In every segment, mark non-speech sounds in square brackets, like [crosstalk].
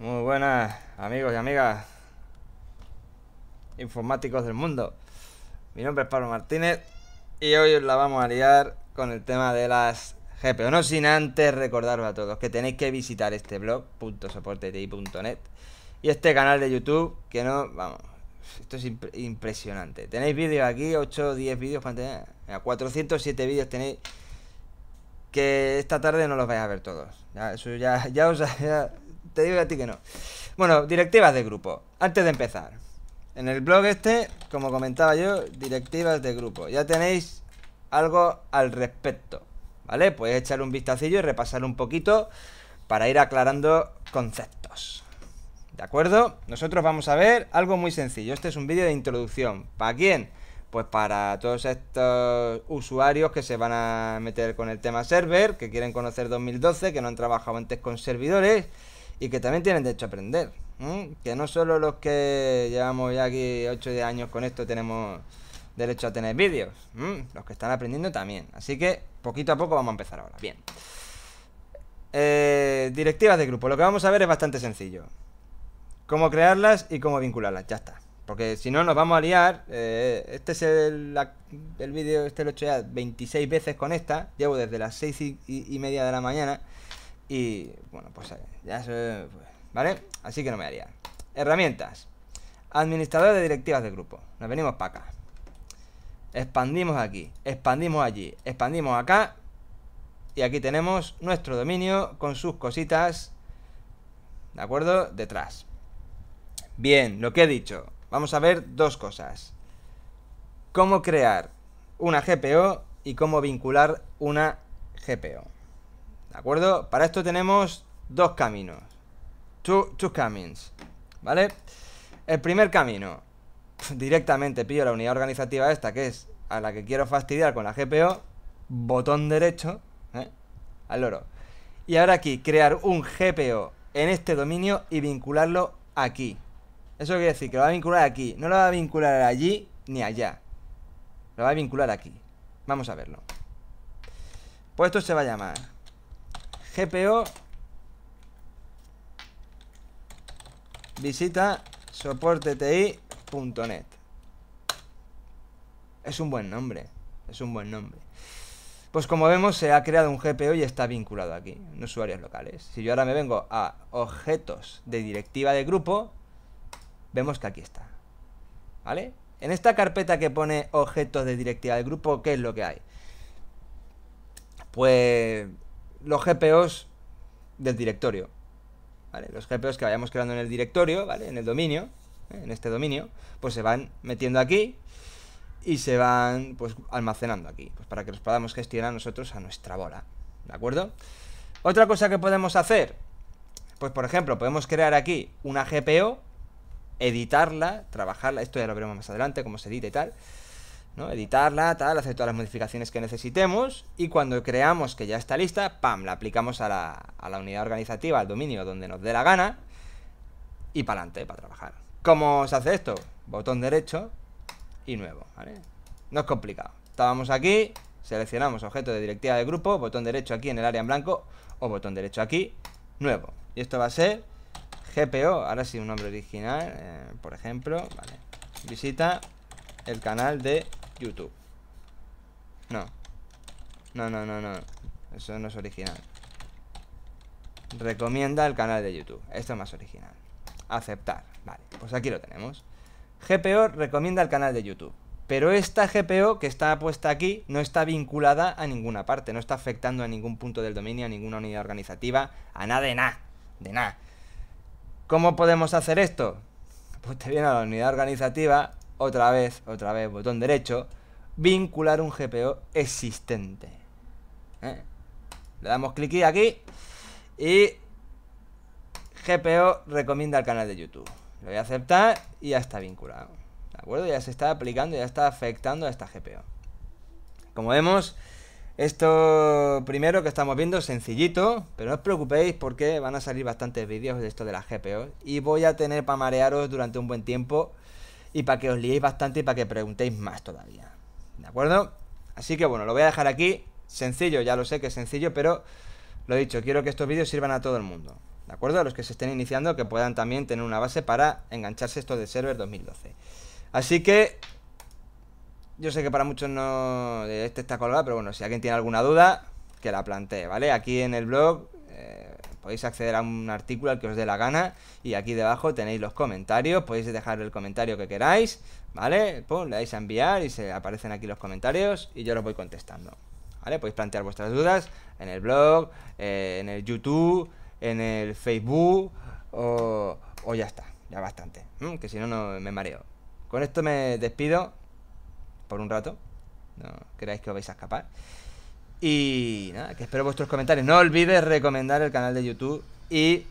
Muy buenas amigos y amigas informáticos del mundo. Mi nombre es Pablo Martínez y hoy os la vamos a liar con el tema de las GPO. No sin antes recordaros a todos que tenéis que visitar este blog, .soporteti.net y este canal de YouTube que no, vamos, esto es impresionante. Tenéis vídeos aquí, 8 o 10 vídeos, para 407 vídeos tenéis que esta tarde no los vais a ver todos. Ya, eso ya, ya os... Ya, [laughs] Te digo a ti que no. Bueno, directivas de grupo. Antes de empezar. En el blog este, como comentaba yo, directivas de grupo. Ya tenéis algo al respecto. ¿Vale? Pues echar un vistacillo y repasar un poquito para ir aclarando conceptos. ¿De acuerdo? Nosotros vamos a ver algo muy sencillo. Este es un vídeo de introducción. ¿Para quién? Pues para todos estos usuarios que se van a meter con el tema server, que quieren conocer 2012, que no han trabajado antes con servidores y que también tienen derecho a aprender. ¿eh? Que no solo los que llevamos ya aquí 8 años con esto tenemos derecho a tener vídeos. Los que están aprendiendo también. Así que poquito a poco vamos a empezar ahora. Bien. Eh, directivas de grupo. Lo que vamos a ver es bastante sencillo. Cómo crearlas y cómo vincularlas. Ya está. Porque si no nos vamos a liar. Eh, este es el, vídeo, este lo he hecho ya 26 veces con esta. Llevo desde las 6 y media de la mañana. Y bueno, pues eh, ya se... Pues, ¿Vale? Así que no me haría. Herramientas. Administrador de directivas de grupo. Nos venimos para acá. Expandimos aquí, expandimos allí, expandimos acá. Y aquí tenemos nuestro dominio con sus cositas, ¿de acuerdo? Detrás. Bien, lo que he dicho. Vamos a ver dos cosas. Cómo crear una GPO y cómo vincular una GPO. ¿De acuerdo? Para esto tenemos dos caminos. Two, two camins. ¿Vale? El primer camino. [laughs] Directamente pido la unidad organizativa esta, que es a la que quiero fastidiar con la GPO. Botón derecho. ¿eh? Al loro. Y ahora aquí, crear un GPO en este dominio y vincularlo aquí. Eso quiere decir que lo va a vincular aquí. No lo va a vincular allí ni allá. Lo va a vincular aquí. Vamos a verlo. Pues esto se va a llamar GPO visita soporteti.net. Es un buen nombre, es un buen nombre. Pues como vemos se ha creado un GPO y está vinculado aquí, en usuarios locales. Si yo ahora me vengo a objetos de directiva de grupo, vemos que aquí está. ¿Vale? En esta carpeta que pone objetos de directiva de grupo, ¿qué es lo que hay? Pues los GPOs del directorio. ¿Vale? Los GPOs que vayamos creando en el directorio, ¿vale? En el dominio, ¿eh? en este dominio, pues se van metiendo aquí y se van pues almacenando aquí, pues para que los podamos gestionar nosotros a nuestra bola, ¿de acuerdo? Otra cosa que podemos hacer, pues por ejemplo, podemos crear aquí una GPO, editarla, trabajarla, esto ya lo veremos más adelante, cómo se edita y tal, Editarla, tal, hacer todas las modificaciones que necesitemos y cuando creamos que ya está lista, ¡pam!, la aplicamos a la, unidad organizativa, al dominio, donde nos dé la gana y para adelante, para trabajar. ¿Cómo se hace esto? Botón derecho y nuevo, ¿vale? No es complicado. Estábamos aquí, seleccionamos objeto de directiva de grupo, botón derecho aquí en el área en blanco o botón derecho aquí, nuevo. Y esto va a ser GPO, ahora sí un nombre original, eh, por ejemplo, Visita el canal de YouTube. No. No, no, no, no. Eso no es original. Recomienda el canal de YouTube. Esto es más original. Aceptar. Vale, pues aquí lo tenemos. GPO recomienda el canal de YouTube. Pero esta GPO que está puesta aquí no está vinculada a ninguna parte, no está afectando a ningún punto del dominio, a ninguna unidad organizativa, a nada de nada, de nada. ¿Cómo podemos hacer esto? Pues te viene a la unidad organizativa, otra vez, otra vez, botón derecho, vincular un GPO existente. ¿Eh? Le damos clic aquí y GPO recomienda el canal de YouTube. Lo voy a aceptar y ya está vinculado. ¿De acuerdo? Ya se está aplicando, ya está afectando a esta GPO. Como vemos, esto primero que estamos viendo, sencillito, pero no os preocupéis porque van a salir bastantes vídeos de esto de las GPO y voy a tener para marearos durante un buen tiempo y para que os liéis bastante y para que preguntéis más todavía. ¿De acuerdo? Así que bueno, lo voy a dejar aquí. Sencillo, ya lo sé que es sencillo, pero lo he dicho, quiero que estos vídeos sirvan a todo el mundo. ¿De acuerdo? A los que se estén iniciando, que puedan también tener una base para engancharse estos de Server 2012. Así que... Yo sé que para muchos no... Eh, este está colgado, pero bueno, si alguien tiene alguna duda, que la plantee, ¿vale? Aquí en el blog podéis acceder a un artículo al que os dé la gana y aquí debajo tenéis los comentarios, podéis dejar el comentario que queráis, ¿vale? pues le dais a enviar y se aparecen aquí los comentarios y yo los voy contestando, ¿vale? Podéis plantear vuestras dudas en el blog, eh, en el YouTube, en el Facebook o, ya está, ya bastante, que si no, no me mareo. Con esto me despido por un rato, no creáis que os vais a escapar. Y nada, que espero vuestros comentarios. No olvides recomendar el canal de YouTube y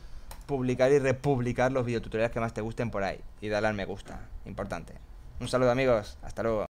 publicar y republicar los videotutoriales que más te gusten por ahí. Y darle al me gusta, importante. Un saludo amigos, hasta luego.